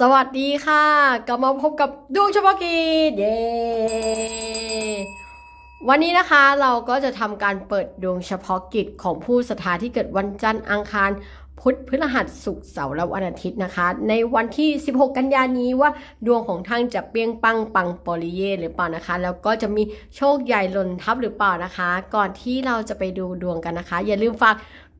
สวัสดีค่ะกลับมาพบกับดวงเฉพาะกิจเย้วันนี้นะคะเราก็จะทำการเปิดดวงเฉพาะกิจของผู้สถาที่เกิดวันจันทร์อังคารพุธพฤหัสศุกร์เสาร์และวันอาทิตย์นะคะ ในวันที่ 16 กันยานี้ว่าดวงของท่านจะเปี้ยงปังปังปริเยหรือเปล่านะคะ แล้วก็จะมีโชคใหญ่หล่นทับหรือเปล่านะคะ ก่อนที่เราจะไปดูดวงกันนะคะ อย่าลืมฝาก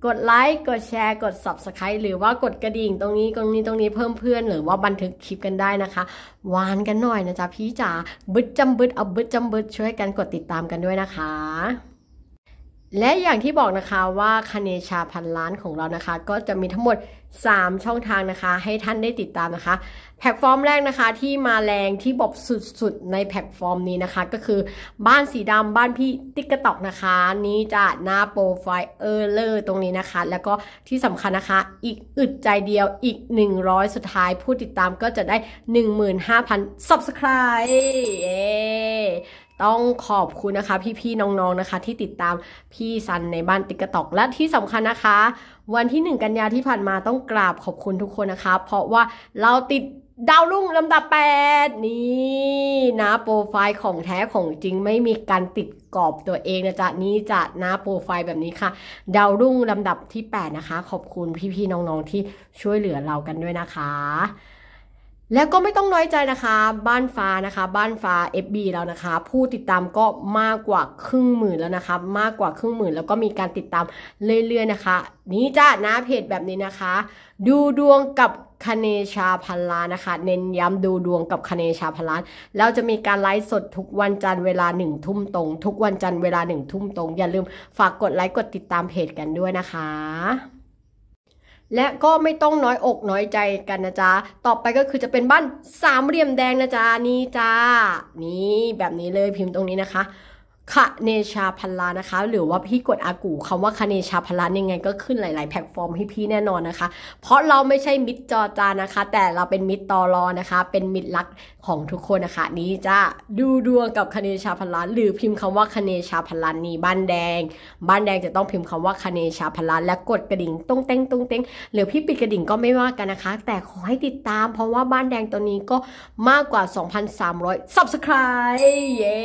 กดไลค์ กดแชร์ กด Subscribe หรือว่ากดกระดิ่งตรงนี้ตรงนี้ตรงนี้เพิ่มเพื่อนหรือว่าบันทึกคลิปกันได้นะคะ หวานกันหน่อยนะจ๊ะพี่จ๋า บึดจำบึดเอาบึดจำบึดช่วยกันกดติดตามกันด้วยนะคะและอย่างที่บอกนะคะว่าคเนชาพันล้านของเรานะคะ ก็จะมีทั้งหมด 3 ช่องทางนะคะ ให้ท่านได้ติดตามนะคะ แพลตฟอร์มแรกนะคะ ที่มาแรงที่บบสุดๆ ในแพลตฟอร์มนี้นะคะ ก็คือบ้านสีดำบ้านพี่ติ๊กตอกนะคะ นี้จะหน้าโปรไฟล์เออเลอร์ตรงนี้นะคะ แล้วก็ที่สำคัญนะคะ อีกอึดใจเดียวอีก 100สุดท้ายผู้ติดตามก็จะได้15,000 subscribe ต้องขอบคุณนะคะ พี่ๆน้องๆนะคะ ที่ติดตามพี่ซันในบ้านติ๊กตอกและที่สำคัญนะคะ วันที่ 1 กันยาที่ผ่านมาต้องกราบขอบคุณทุกคนนะคะ เพราะว่าเราติดดาวรุ่งลำดับ8นี่นะโปรไฟล์ของแท้ของจริงไม่มีการติดกรอบตัวเองนะจ๊ะนี่จะนะโปรไฟล์แบบนี้ค่ะ ดาวรุ่งลำดับที่8นะคะ ขอบคุณพี่ๆน้องๆที่ช่วยเหลือเรากันด้วยนะคะแล้วก็ไม่ต้องน้อยใจนะคะ บ้านฟ้านะคะ บ้านฟ้า FB แล้วนะคะ ผู้ติดตามก็มากกว่าครึ่งหมื่นแล้วนะคะ มากกว่าครึ่งหมื่นแล้วก็มีการติดตามเรื่อยๆนะคะ นี่จ้าหน้าเพจแบบนี้นะคะ ดูดวงกับคเนชาพันล้านนะคะ เน้นย้ำดูดวงกับคเนชาพันล้านล้วจะมีการไลฟ์สดทุกวันจันทร์เวลาหนึ่งทุ่มตรง ทุกวันจันทร์เวลาหนึ่งทุ่มตรง อย่าลืมฝาก กดไลค์กดติดตามเพจกันด้วยนะคะและก็ไม่ต้องน้อยอกน้อยใจกันนะจ๊ะ ต่อไปก็คือจะเป็นบ้านสามเหลี่ยมแดงนะจ๊ะ นี่จ้า นี่แบบนี้เลยพิมพ์ตรงนี้นะคะคเนชาพันลานะคะ หรือว่าพี่กดอากูคำว่าคเนชาพันลานยังไงก็ขึ้นหลาย ๆแพลตฟอร์มให้พี่แน่นอนนะคะ เพราะเราไม่ใช่มิตรจอจานะคะ แต่เราเป็นมิตรตอรอนะคะ เป็นมิตรรักของทุกคนนะคะ นี้จะดูดวงกับคเนชาพันลานหรือพิมพ์คำว่าคเนชาพันลานนี่บ้านแดง บ้านแดงจะต้องพิมพ์คำว่าคเนชาพันลานและกดกระดิ่งตุ้งเต้งตุ้งเต้งหรือพี่ปิดกระดิ่งก็ไม่ว่ากันนะคะ แต่ขอให้ติดตาม เพราะว่าบ้านแดงตัวนี้ก็มากกว่า2,300 subscribe เย้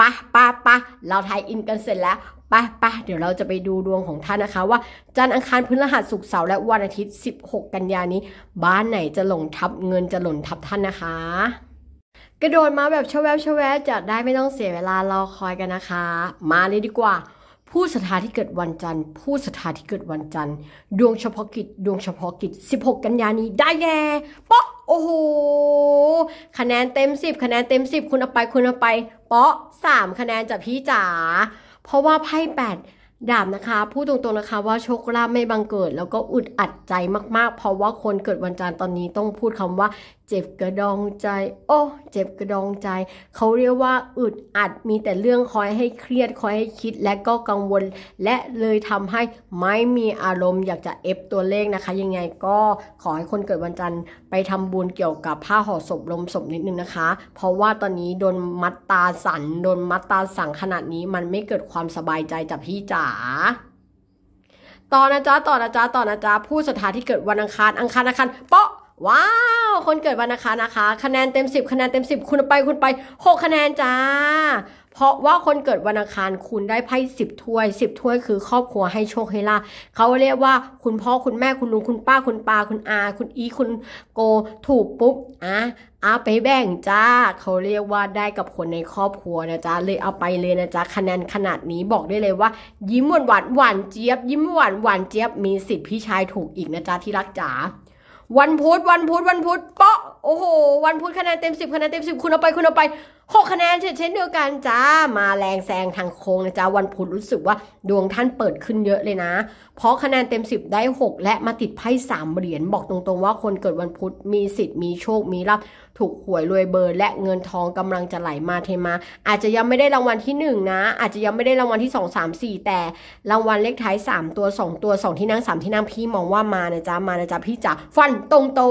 ปะปะปะเราทายอินกันเสร็จแล้วปะปะเดี๋ยวเราจะไปดูดวงของท่านนะคะ ว่าจันทร์อังคารพฤหัสศุกร์เสาร์และวันอาทิตย์ 16 กันยานี้ บ้านไหนจะหลงทับเงินจะหล่นทับท่านนะคะ กระโดดมาแบบชแวบชแวบจะได้ไม่ต้องเสียเวลารอคอยกันนะคะ มาเลยดีกว่า ผู้สถาที่เกิดวันจันทร์ ผู้สถาที่เกิดวันจันทร์ ดวงเฉพาะกิจดวงเฉพาะกิจ16 กันยานี้ได้แก่ป๊อกโอ้โหคะแนนเต็ม 10คะแนนเต็ม 10คุณเอาไปคุณเอาไปเปาะ 3 คะแนนจากพี่จ๋าเพราะว่าไพ่8ดาบนะคะพูดตรงๆนะคะว่าโชคลาภไม่บังเกิด แล้วก็อึดอัดใจมาก ๆ เพราะว่าคนเกิดวันจันทร์ตอนนี้ต้องพูดคำว่าเจ็บกระดองใจโอ้เจ็บกระดองใจเขาเรียกว่าอึดอัดมีแต่เรื่องคอยให้เครียด คอยให้คิดและก็กังวล และเลยทำให้ไม่มีอารมณ์อยากจะเอฟตัวเลขนะคะ ยังไงก็ขอให้คนเกิดวันจันทร์ไปทำบุญเกี่ยวกับผ้าห่อศพลมศพนิดนึงนะคะ เพราะว่าตอนนี้โดนมัดตาสันโดนมัดตาสั่งขนาดนี้มันไม่เกิดความสบายใจจากพี่จ๋าต่อนะจ๊ะต่อนะจ๊ะต่อนะจ๊ะผู้ศรัทธาที่เกิดวันอังคารอังคารอังคารเปาะ ว้าว คนเกิดวันอังคารนะคะ คะแนนเต็ม10คะแนนเต็ม 10 คุณไปคุณไป6คะแนนจ้าเพราะว่าคนเกิดวันอังคารคุณได้ไพ่สิบถ้วยสิบถ้วยคือครอบครัวให้โชคให้ลาเขาเรียกว่าคุณพ่อคุณแม่คุณลุงคุณป้าคุณปาคุณอา คุณอีคุณโกถูกปุ๊บอ่ะเอาไปแบ่งจ้าเขาเรียกว่าได้กับคนในครอบครัวนะจ๊ะเลยเอาไปเลยนะจ๊ะคะแนนขนาดนี้บอกได้เลยว่ายิ้มหวานหวานหวานเจี๊ยบ ยิ้มหวานหวานเจี๊ยบมีสิทธิ์พี่ชายถูกอีกนะจ๊ะที่รักจ๋าวันพุธวันพุธวันพุธเปาะโอ้โหวันพุธคะแนนเต็มสิบคะแนนเต็มสิบคุณเอาไปคุณเอาไป6 คะแนนเช่นเดียวกันจ้า มาแรงแซงทางโค้งนะจ้าวันพุธรู้สึกว่าดวงท่านเปิดขึ้นเยอะเลยนะ เพราะคะแนนเต็ม 10 ได้ 6 และมาติดไพ่สามเหรียญ บอกตรงๆว่าคนเกิดวันพุธมีสิทธิ์มีโชคมีรับ ถูกหวยรวยเบอร์และเงินทองกำลังจะไหลมาเทมา อาจจะยังไม่ได้รางวัลที่ 1 นะ อาจจะยังไม่ได้รางวัลที่2 3 4แต่รางวัลเลขท้าย3ตัว2ตัว2ที่นั่ง3ที่นั่งพี่มองว่ามานะจ้ามานะจ้าพี่จ๋าฟันตร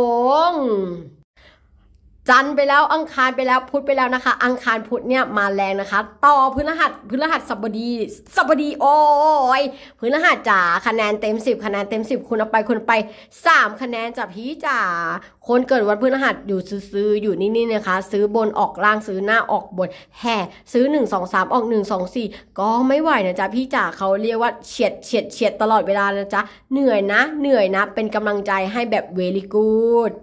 งๆจันไปแล้วอังคารไปแล้วพุธไปแล้วนะคะ อังคารพุธเนี่ยมาแรงนะคะต่อพฤหัสพฤหัสสับดีสับดีโอ้ยพฤหัสจ๋าคะแนนเต็มสิบคะแนนเต็มสิบคุณเอาไปคุณไปสามคะแนนจ้ะพี่จ๋าคนเกิดวันพฤหัสอยู่ซื้ออยู่นี่นี่นะคะ ซื้อบนออกล่างซื้อหน้าออกบนแห่ซื้อหนึ่งสอสามออกหนึ่งสอสี่ก็ไม่ไหวนะจ๊ะพี่จ๋าเขาเรียกว่าเฉียดเฉียดเฉียดตลอดเวลานะจ๊ะเหนื่อยนะ เหนื่อยนะเป็นกำลังใจให้แบบเวล y กู o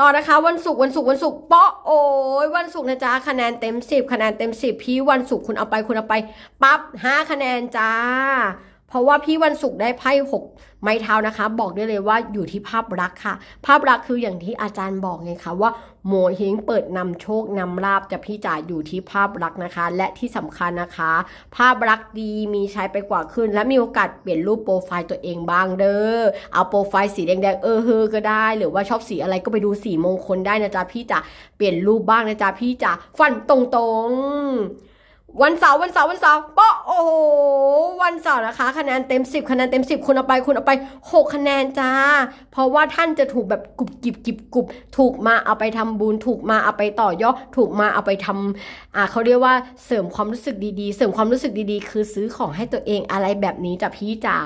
ต่อนะคะวันศุกร์วันศุกร์วันศุกร์เปาะโอ้ยวันศุกร์นะจ๊ะคะแนนเต็มสิบคะแนนเต็มสิบพี่วันศุกร์คุณเอาไปคุณเอาไปปั๊บห้าคะแนนจ้าเพราะว่าพี่วันศุกร์ได้ไพ่หกไม้เท้านะคะบอกได้เลยว่าอยู่ที่ภาพรักค่ะ ภาพรักคืออย่างที่อาจารย์บอกไงคะว่าโมเฮงเปิดนำโชคนำลาบจะพี่จ่าอยู่ที่ภาพรักนะคะ และที่สำคัญนะคะภาพรักดีมีใช้ไปกว่าขึ้นและมีโอกาสเปลี่ยนรูปโปรไฟล์ตัวเองบ้างเด้อ เอาโปรไฟล์สีแดงๆเออเฮอก็ได้ หรือว่าชอบสีอะไรก็ไปดูสีมงคลได้นะจ๊ะพี่จ่าเปลี่ยนรูปบ้างนะจ๊ะพี่จ่าฟันตรง ๆวันเสาร์วันเสาร์วันเสาร์ปะโอ้โหวันเสาร์นะคะคะแนนเต็ม10คะแนนเต็ม10คุณเอาไปคุณเอาไป6คะแนนจ้า เพราะว่าท่านจะถูกแบบกุบกิบกิบกุบ ถูกมาเอาไปทำบุญถูกมาเอาไปต่อยอดถูกมาเอาไปทำอ่าเขาเรียกว่าเสริมความรู้สึกดีๆ เสริมความรู้สึกดีๆ คือซื้อของให้ตัวเองอะไรแบบนี้จ้ะพี่จ้า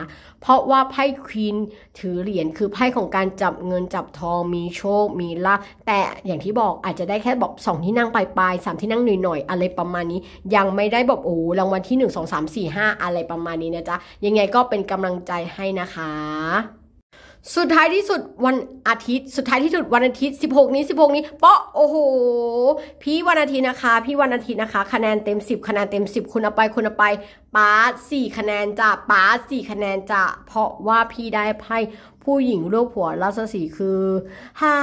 เพราะว่าไพ่ควีนถือเหรียญคือไพ่ของการจับเงินจับทองมีโชคมีลาภแต่อย่างที่บอกอาจจะได้แค่บอกสองที่นั่งปลายๆสามที่นั่งหน่อยๆอะไรประมาณนี้ยังไม่ได้บอกโอ้รางวัลที่ 1 2 3 4 5 อะไรประมาณนี้นะจ๊ะยังไงก็เป็นกำลังใจให้นะคะ สุดท้ายที่สุดวันอาทิตย์ สุดท้ายที่สุดวันอาทิตย์ 16 นี้ 16 นี้เปาะโอ้โห พี่วันอาทิตย์นะคะ พี่วันอาทิตย์นะคะ คะแนนเต็ม 10คะแนนเต็ม 10 คุณเอาไปคุณเอาไปป้าสี่คะแนนจ้ะป้าสี่คะแนนจ้ะเพราะว่าพี่ได้ไพ่ผู้หญิงรูปผัวราศีคือห้า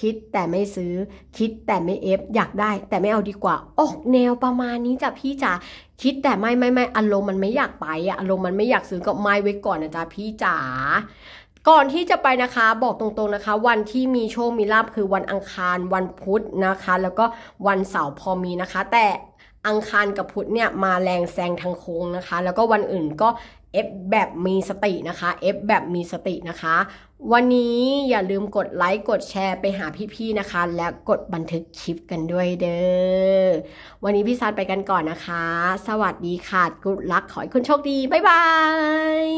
คิดแต่ไม่ซื้อคิดแต่ไม่เอฟ อยากได้ แต่ไม่เอาดีกว่า ออก แนวประมาณนี้จ้ะพี่จ๋าคิดแต่ไม่ไม่ไม่อารมณ์มันไม่อยากไปอะอารมณ์มันไม่อยากซื้อก็ไม่ไว้ก่อนนะจ๊ะพี่จ๋าก่อนที่จะไปนะคะบอกตรงๆนะคะวันที่มีโชคมีลาบคือวันอังคารวันพุธนะคะ แล้วก็วันเสาร์พอมีนะคะ แต่อังคารกับพุธเนี่ยมาแรงแซงทางโค้งนะคะ แล้วก็วันอื่นก็ F แบบมีสตินะคะ F แบบมีสตินะคะ วันนี้อย่าลืมกดไลค์ กดแชร์ไปหาพี่ๆนะคะ และกดบันทึกคลิปกันด้วยเด้อ วันนี้พี่ซัดไปกันก่อนนะคะ สวัสดีค่ะกุดลักขอให้คุณโชคดี บ๊ายบาย